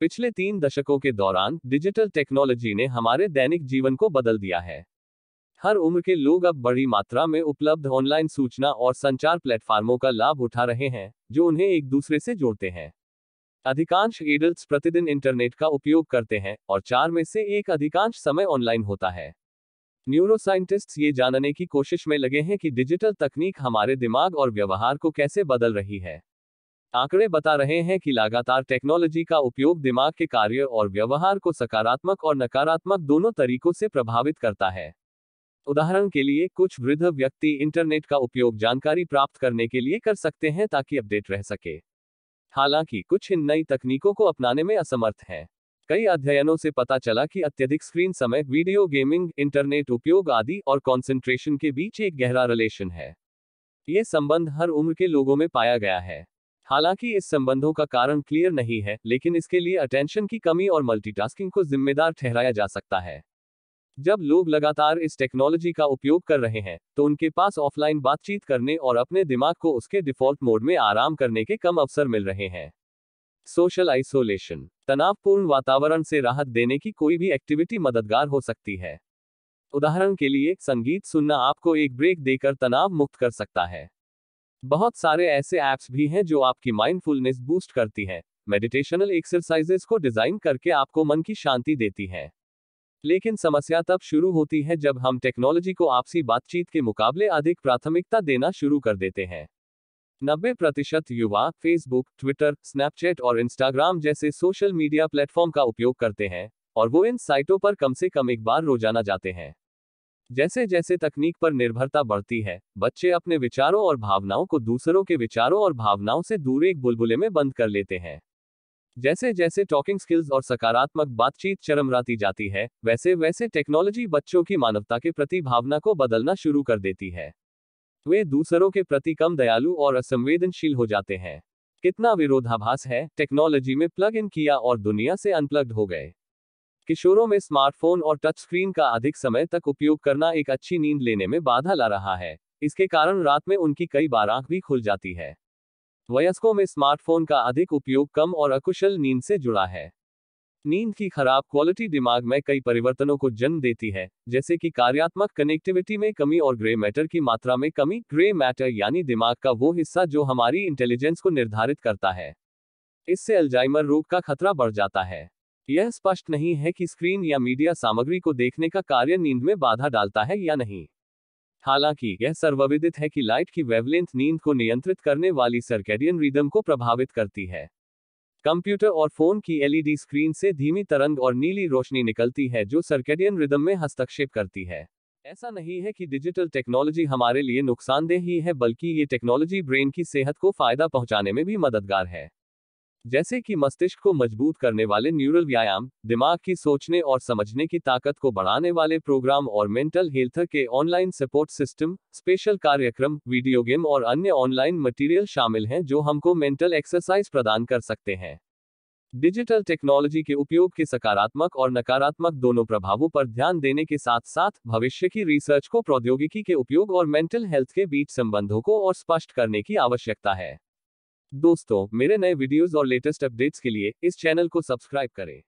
पिछले तीन दशकों के दौरान डिजिटल टेक्नोलॉजी ने हमारे दैनिक जीवन को बदल दिया है हर उम्र के लोग अब बड़ी मात्रा में उपलब्ध ऑनलाइन सूचना और संचार प्लेटफॉर्मों का लाभ उठा रहे हैं जो उन्हें एक दूसरे से जोड़ते हैं अधिकांश एडल्ट प्रतिदिन इंटरनेट का उपयोग करते हैं और चार में से एक अधिकांश समय ऑनलाइन होता है न्यूरोसाइंटिस्ट्स ये जानने की कोशिश में लगे हैं कि डिजिटल तकनीक हमारे दिमाग और व्यवहार को कैसे बदल रही है आंकड़े बता रहे हैं कि लगातार टेक्नोलॉजी का उपयोग दिमाग के कार्य और व्यवहार को सकारात्मक और नकारात्मक दोनों तरीकों से प्रभावित करता है उदाहरण के लिए कुछ वृद्ध व्यक्ति इंटरनेट का उपयोग जानकारी प्राप्त करने के लिए कर सकते हैं ताकि अपडेट रह सके हालांकि कुछ इन नई तकनीकों को अपनाने में असमर्थ हैं कई अध्ययनों से पता चला कि अत्यधिक स्क्रीन समय वीडियो गेमिंग इंटरनेट उपयोग आदि और कंसंट्रेशन के बीच एक गहरा रिलेशन है ये संबंध हर उम्र के लोगों में पाया गया है हालांकि इस संबंधों का कारण क्लियर नहीं है लेकिन इसके लिए अटेंशन की कमी और मल्टीटास्किंग को जिम्मेदार ठहराया जा सकता है जब लोग लगातार इस टेक्नोलॉजी का उपयोग कर रहे हैं तो उनके पास ऑफलाइन बातचीत करने और अपने दिमाग को उसके डिफॉल्ट मोड में आराम करने के कम अवसर मिल रहे हैं सोशल आइसोलेशन तनावपूर्ण वातावरण से राहत देने की कोई भी एक्टिविटी मददगार हो सकती है उदाहरण के लिए संगीत सुनना आपको एक ब्रेक देकर तनाव मुक्त कर सकता है बहुत सारे ऐसे ऐप्स भी हैं जो आपकी माइंडफुलनेस बूस्ट करती हैं मेडिटेशनल एक्सरसाइजेस को डिजाइन करके आपको मन की शांति देती हैं लेकिन समस्या तब शुरू होती है जब हम टेक्नोलॉजी को आपसी बातचीत के मुकाबले अधिक प्राथमिकता देना शुरू कर देते हैं नब्बे प्रतिशत युवा फेसबुक ट्विटर स्नैपचैट और इंस्टाग्राम जैसे सोशल मीडिया प्लेटफॉर्म का उपयोग करते हैं और वो इन साइटों पर कम से कम एक बार रोजाना जाते हैं जैसे जैसे तकनीक पर निर्भरता बढ़ती है बच्चे अपने विचारों और भावनाओं को दूसरों के विचारों और भावनाओं से दूर एक बुलबुले में बंद कर लेते हैं जैसे जैसे टॉकिंग स्किल्स और सकारात्मक बातचीत चरमराती जाती है वैसे वैसे टेक्नोलॉजी बच्चों की मानवता के प्रति भावना को बदलना शुरू कर देती है वे दूसरों के प्रति कम दयालु और असंवेदनशील हो जाते हैं कितना विरोधाभास है टेक्नोलॉजी में प्लग इन किया और दुनिया से अनप्लग्ड हो गए किशोरों में स्मार्टफोन और टच स्क्रीन का अधिक समय तक उपयोग करना एक अच्छी नींद लेने में बाधा ला रहा है इसके कारण रात में उनकी कई बार आंख भी खुल जाती है वयस्कों में स्मार्टफोन का अधिक उपयोग कम और अकुशल नींद से जुड़ा है नींद की खराब क्वालिटी दिमाग में कई परिवर्तनों को जन्म देती है जैसे कि कार्यात्मक कनेक्टिविटी में कमी और ग्रे मैटर की मात्रा में कमी ग्रे मैटर यानी दिमाग का वो हिस्सा जो हमारी इंटेलिजेंस को निर्धारित करता है इससे अल्जाइमर रोग का खतरा बढ़ जाता है यह स्पष्ट नहीं है कि स्क्रीन या मीडिया सामग्री को देखने का कार्य नींद में बाधा डालता है या नहीं हालांकि यह सर्वविदित है कि लाइट की वेवलेंथ नींद को नियंत्रित करने वाली सर्कैडियन रिदम को प्रभावित करती है कंप्यूटर और फोन की एलईडी स्क्रीन से धीमी तरंग और नीली रोशनी निकलती है जो सर्कैडियन रिदम में हस्तक्षेप करती है ऐसा नहीं है कि डिजिटल टेक्नोलॉजी हमारे लिए नुकसानदेह ही है बल्कि ये टेक्नोलॉजी ब्रेन की सेहत को फायदा पहुंचाने में भी मददगार है जैसे कि मस्तिष्क को मजबूत करने वाले न्यूरल व्यायाम दिमाग की सोचने और समझने की ताकत को बढ़ाने वाले प्रोग्राम और मेंटल हेल्थ के ऑनलाइन सपोर्ट सिस्टम स्पेशल कार्यक्रम वीडियो गेम और अन्य ऑनलाइन मटेरियल शामिल हैं जो हमको मेंटल एक्सरसाइज प्रदान कर सकते हैं डिजिटल टेक्नोलॉजी के उपयोग के सकारात्मक और नकारात्मक दोनों प्रभावों पर ध्यान देने के साथ साथ भविष्य की रिसर्च को प्रौद्योगिकी के उपयोग और मेंटल हेल्थ के बीच संबंधों को और स्पष्ट करने की आवश्यकता है दोस्तों मेरे नए वीडियोस और लेटेस्ट अपडेट्स के लिए इस चैनल को सब्सक्राइब करें